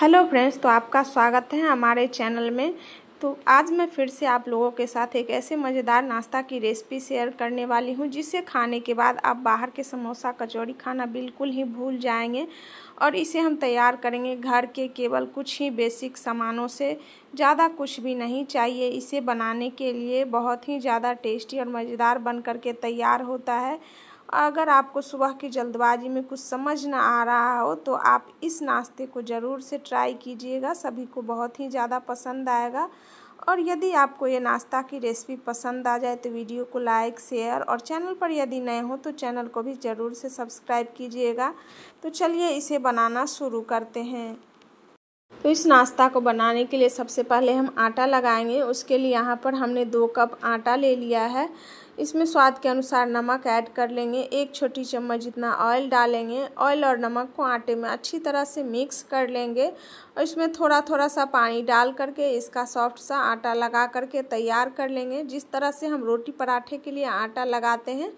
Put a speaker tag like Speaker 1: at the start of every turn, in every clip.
Speaker 1: hello friends तो आपका स्वागत है हमारे चैनल में तो आज मैं फिर से आप लोगों के साथ एक ऐसे मज़ेदार नाश्ता की रेसिपी शेयर करने वाली हूँ जिसे खाने के बाद आप बाहर के समोसा कचौड़ी खाना बिल्कुल ही भूल जाएंगे और इसे हम तैयार करेंगे घर के केवल कुछ ही बेसिक सामानों से ज़्यादा कुछ भी नहीं चाहिए इसे बनाने के लिए बहुत ही ज़्यादा टेस्टी और मज़ेदार बन के तैयार होता है अगर आपको सुबह की जल्दबाजी में कुछ समझ ना आ रहा हो तो आप इस नाश्ते को ज़रूर से ट्राई कीजिएगा सभी को बहुत ही ज़्यादा पसंद आएगा और यदि आपको ये नाश्ता की रेसिपी पसंद आ जाए तो वीडियो को लाइक शेयर और चैनल पर यदि नए हो तो चैनल को भी ज़रूर से सब्सक्राइब कीजिएगा तो चलिए इसे बनाना शुरू करते हैं तो इस नाश्ता को बनाने के लिए सबसे पहले हम आटा लगाएंगे उसके लिए यहाँ पर हमने दो कप आटा ले लिया है इसमें स्वाद के अनुसार नमक ऐड कर लेंगे एक छोटी चम्मच जितना ऑयल डालेंगे ऑयल और नमक को आटे में अच्छी तरह से मिक्स कर लेंगे और इसमें थोड़ा थोड़ा सा पानी डाल करके इसका सॉफ्ट सा आटा लगा करके तैयार कर लेंगे जिस तरह से हम रोटी पराठे के लिए आटा लगाते हैं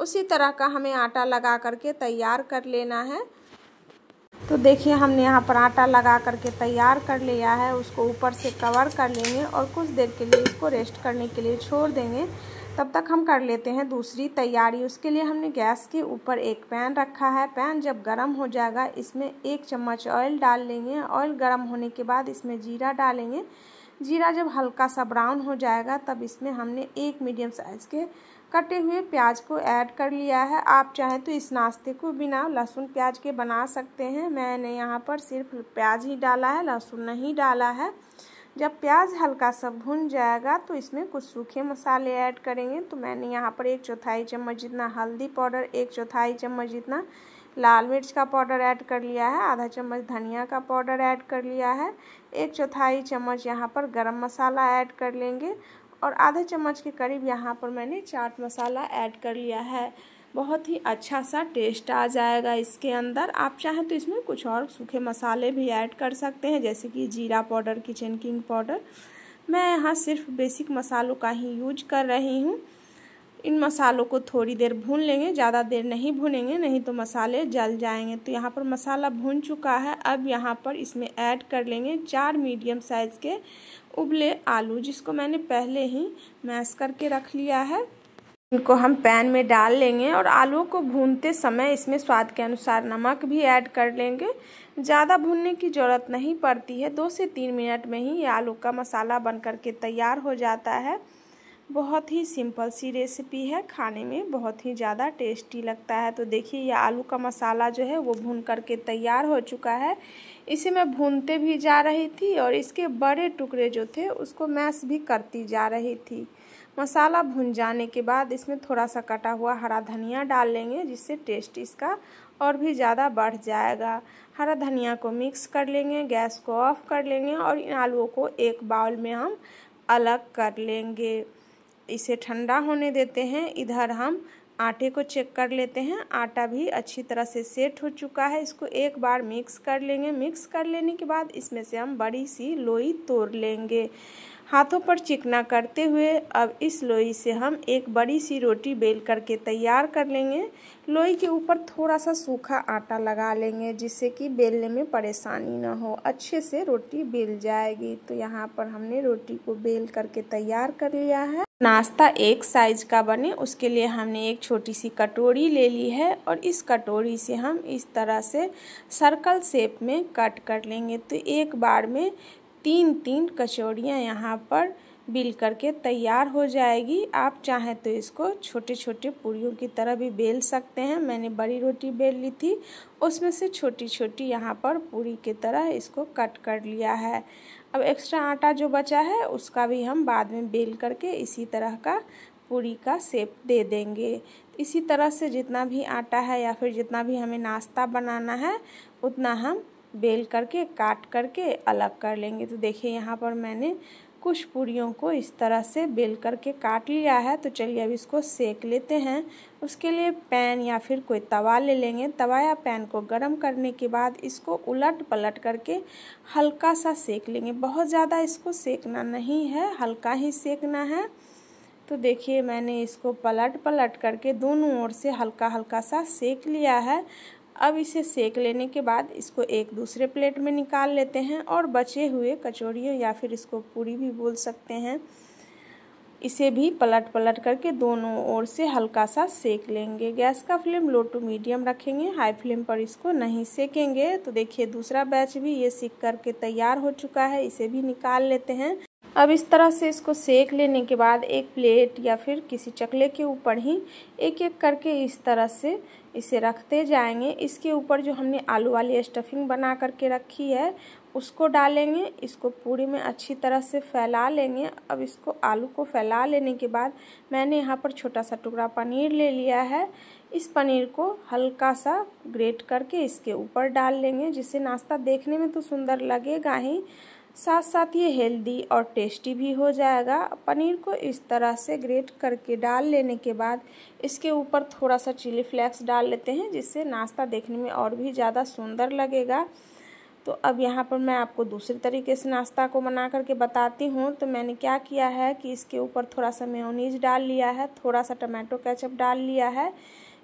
Speaker 1: उसी तरह का हमें आटा लगा करके तैयार कर लेना है तो देखिए हमने यहाँ पर आटा लगा करके तैयार कर लिया है उसको ऊपर से कवर कर लेंगे और कुछ देर के लिए इसको रेस्ट करने के लिए छोड़ देंगे तब तक हम कर लेते हैं दूसरी तैयारी उसके लिए हमने गैस के ऊपर एक पैन रखा है पैन जब गर्म हो जाएगा इसमें एक चम्मच ऑयल डाल लेंगे ऑयल गर्म होने के बाद इसमें जीरा डालेंगे जीरा जब हल्का सा ब्राउन हो जाएगा तब इसमें हमने एक मीडियम साइज़ के कटे हुए प्याज को ऐड कर लिया है आप चाहें तो इस नाश्ते को बिना लहसुन प्याज के बना सकते हैं मैंने यहाँ पर सिर्फ प्याज ही डाला है लहसुन नहीं डाला है जब प्याज हल्का सा भुन जाएगा तो इसमें कुछ सूखे मसाले ऐड करेंगे तो मैंने यहाँ पर एक चौथाई चम्मच जितना हल्दी पाउडर एक चौथाई चम्मच जितना लाल मिर्च का पाउडर ऐड कर लिया है आधा चम्मच धनिया का पाउडर ऐड कर लिया है एक चौथाई चम्मच यहाँ पर गरम मसाला ऐड कर लेंगे और आधा चम्मच के करीब यहाँ पर मैंने चाट मसाला ऐड कर लिया है बहुत ही अच्छा सा टेस्ट आ जाएगा इसके अंदर आप चाहें तो इसमें कुछ और सूखे मसाले भी ऐड कर सकते हैं जैसे कि जीरा पाउडर किचन किंग पाउडर मैं यहाँ सिर्फ बेसिक मसालों का ही यूज कर रही हूँ इन मसालों को थोड़ी देर भून लेंगे ज़्यादा देर नहीं भूनेंगे नहीं तो मसाले जल जाएंगे तो यहाँ पर मसाला भून चुका है अब यहाँ पर इसमें ऐड कर लेंगे चार मीडियम साइज़ के उबले आलू जिसको मैंने पहले ही मैश करके रख लिया है इनको हम पैन में डाल लेंगे और आलू को भूनते समय इसमें स्वाद के अनुसार नमक भी ऐड कर लेंगे ज़्यादा भूनने की ज़रूरत नहीं पड़ती है दो से तीन मिनट में ही आलू का मसाला बन कर के तैयार हो जाता है बहुत ही सिंपल सी रेसिपी है खाने में बहुत ही ज़्यादा टेस्टी लगता है तो देखिए ये आलू का मसाला जो है वो भून करके तैयार हो चुका है इसे मैं भूनते भी जा रही थी और इसके बड़े टुकड़े जो थे उसको मैश भी करती जा रही थी मसाला भुन जाने के बाद इसमें थोड़ा सा कटा हुआ हरा धनिया डाल लेंगे जिससे टेस्ट इसका और भी ज़्यादा बढ़ जाएगा हरा धनिया को मिक्स कर लेंगे गैस को ऑफ कर लेंगे और इन आलुओं को एक बाउल में हम अलग कर लेंगे इसे ठंडा होने देते हैं इधर हम आटे को चेक कर लेते हैं आटा भी अच्छी तरह से सेट हो चुका है इसको एक बार मिक्स कर लेंगे मिक्स कर लेने के बाद इसमें से हम बड़ी सी लोई तोड़ लेंगे हाथों पर चिकना करते हुए अब इस लोई से हम एक बड़ी सी रोटी बेल करके तैयार कर लेंगे लोई के ऊपर थोड़ा सा सूखा आटा लगा लेंगे जिससे कि बेलने में परेशानी ना हो अच्छे से रोटी बेल जाएगी तो यहाँ पर हमने रोटी को बेल करके तैयार कर लिया है नाश्ता एक साइज का बने उसके लिए हमने एक छोटी सी कटोरी ले ली है और इस कटोरी से हम इस तरह से सर्कल शेप में कट कर लेंगे तो एक बार में तीन तीन कचौड़ियाँ यहाँ पर बिल करके तैयार हो जाएगी आप चाहें तो इसको छोटे छोटे पूड़ियों की तरह भी बेल सकते हैं मैंने बड़ी रोटी बेल ली थी उसमें से छोटी छोटी यहाँ पर पूरी की तरह इसको कट कर लिया है अब एक्स्ट्रा आटा जो बचा है उसका भी हम बाद में बेल करके इसी तरह का पूरी का सेप दे देंगे इसी तरह से जितना भी आटा है या फिर जितना भी हमें नाश्ता बनाना है उतना हम बेल करके काट करके अलग कर लेंगे तो देखिए यहाँ पर मैंने कुछ पूड़ियों को इस तरह से बेल करके काट लिया है तो चलिए अब इसको सेक लेते हैं उसके लिए पैन या फिर कोई तवा ले लेंगे तवा या पैन को गर्म करने के बाद इसको उलट पलट करके हल्का सा सेक लेंगे बहुत ज़्यादा इसको सेकना नहीं है हल्का ही सेकना है तो देखिए मैंने इसको पलट पलट करके दोनों ओर से हल्का हल्का सा सेक लिया है अब इसे सेक लेने के बाद इसको एक दूसरे प्लेट में निकाल लेते हैं और बचे हुए कचौड़ियों या फिर इसको पूरी भी बोल सकते हैं इसे भी पलट पलट करके दोनों ओर से हल्का सा सेक लेंगे गैस का फ्लेम लो टू मीडियम रखेंगे हाई फ्लेम पर इसको नहीं सेकेंगे तो देखिए दूसरा बैच भी ये सीख करके तैयार हो चुका है इसे भी निकाल लेते हैं अब इस तरह से इसको सेक लेने के बाद एक प्लेट या फिर किसी चकले के ऊपर ही एक एक करके इस तरह से इसे रखते जाएंगे इसके ऊपर जो हमने आलू वाली स्टफिंग बना करके रखी है उसको डालेंगे इसको पूरी में अच्छी तरह से फैला लेंगे अब इसको आलू को फैला लेने के बाद मैंने यहाँ पर छोटा सा टुकड़ा पनीर ले लिया है इस पनीर को हल्का सा ग्रेट करके इसके ऊपर डाल लेंगे जिससे नाश्ता देखने में तो सुंदर लगेगा ही साथ साथ ये हेल्दी और टेस्टी भी हो जाएगा पनीर को इस तरह से ग्रेट करके डाल लेने के बाद इसके ऊपर थोड़ा सा चिली फ्लेक्स डाल लेते हैं जिससे नाश्ता देखने में और भी ज़्यादा सुंदर लगेगा तो अब यहाँ पर मैं आपको दूसरे तरीके से नाश्ता को बना करके बताती हूँ तो मैंने क्या किया है कि इसके ऊपर थोड़ा सा मेयोनीज डाल लिया है थोड़ा सा टमाटो कैचअप डाल लिया है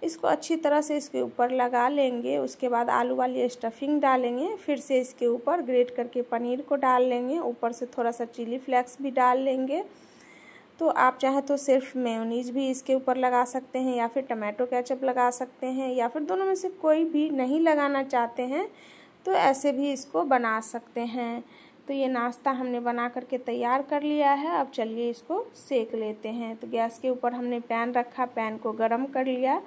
Speaker 1: इसको अच्छी तरह से इसके ऊपर लगा लेंगे उसके बाद आलू वाली स्टफिंग डालेंगे फिर से इसके ऊपर ग्रेट करके पनीर को डाल लेंगे ऊपर से थोड़ा सा चिली फ्लेक्स भी डाल लेंगे तो आप चाहे तो सिर्फ मेयोनीज भी इसके ऊपर लगा सकते हैं या फिर टमाटो कैचअप लगा सकते हैं या फिर दोनों में से कोई भी नहीं लगाना चाहते हैं तो ऐसे भी इसको बना सकते हैं तो ये नाश्ता हमने बना करके तैयार कर लिया है अब चलिए इसको सेक लेते हैं तो गैस के ऊपर हमने पैन रखा पैन को गर्म कर लिया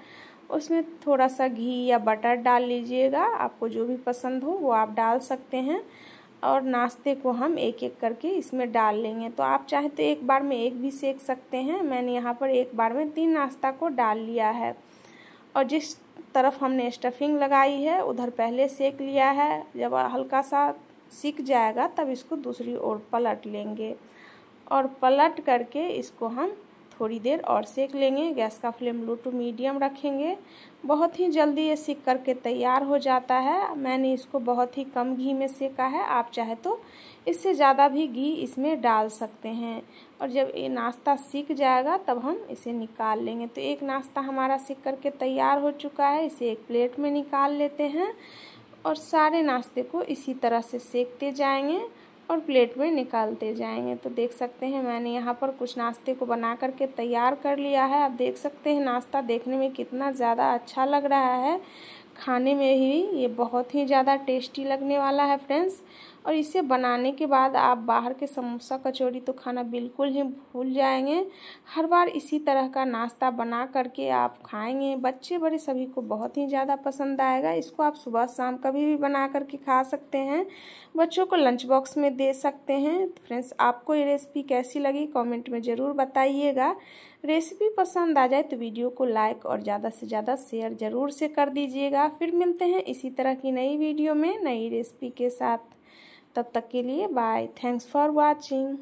Speaker 1: उसमें थोड़ा सा घी या बटर डाल लीजिएगा आपको जो भी पसंद हो वो आप डाल सकते हैं और नाश्ते को हम एक एक करके इसमें डाल लेंगे तो आप चाहे तो एक बार में एक भी सेक सकते हैं मैंने यहाँ पर एक बार में तीन नाश्ता को डाल लिया है और जिस तरफ हमने स्टफिंग लगाई है उधर पहले सेक लिया है जब हल्का सा सीख जाएगा तब इसको दूसरी ओर पलट लेंगे और पलट करके इसको हम थोड़ी देर और सेक लेंगे गैस का फ्लेम लो टू मीडियम रखेंगे बहुत ही जल्दी ये सीख करके तैयार हो जाता है मैंने इसको बहुत ही कम घी में सेका है आप चाहे तो इससे ज़्यादा भी घी इसमें डाल सकते हैं और जब ये नाश्ता सीख जाएगा तब हम इसे निकाल लेंगे तो एक नाश्ता हमारा सीख करके तैयार हो चुका है इसे एक प्लेट में निकाल लेते हैं और सारे नाश्ते को इसी तरह से सेकते जाएंगे और प्लेट में निकालते जाएंगे तो देख सकते हैं मैंने यहाँ पर कुछ नाश्ते को बना करके तैयार कर लिया है आप देख सकते हैं नाश्ता देखने में कितना ज़्यादा अच्छा लग रहा है खाने में ही ये बहुत ही ज़्यादा टेस्टी लगने वाला है फ्रेंड्स और इसे बनाने के बाद आप बाहर के समोसा कचौड़ी तो खाना बिल्कुल ही भूल जाएंगे हर बार इसी तरह का नाश्ता बना करके आप खाएंगे बच्चे बड़े सभी को बहुत ही ज़्यादा पसंद आएगा इसको आप सुबह शाम कभी भी बना करके खा सकते हैं बच्चों को लंच बॉक्स में दे सकते हैं तो फ्रेंड्स आपको ये रेसिपी कैसी लगी कॉमेंट में ज़रूर बताइएगा रेसिपी पसंद आ जाए तो वीडियो को लाइक और ज़्यादा से ज़्यादा शेयर ज़रूर से कर दीजिएगा फिर मिलते हैं इसी तरह की नई वीडियो में नई रेसिपी के साथ तब तक के लिए बाय थैंक्स फॉर वॉचिंग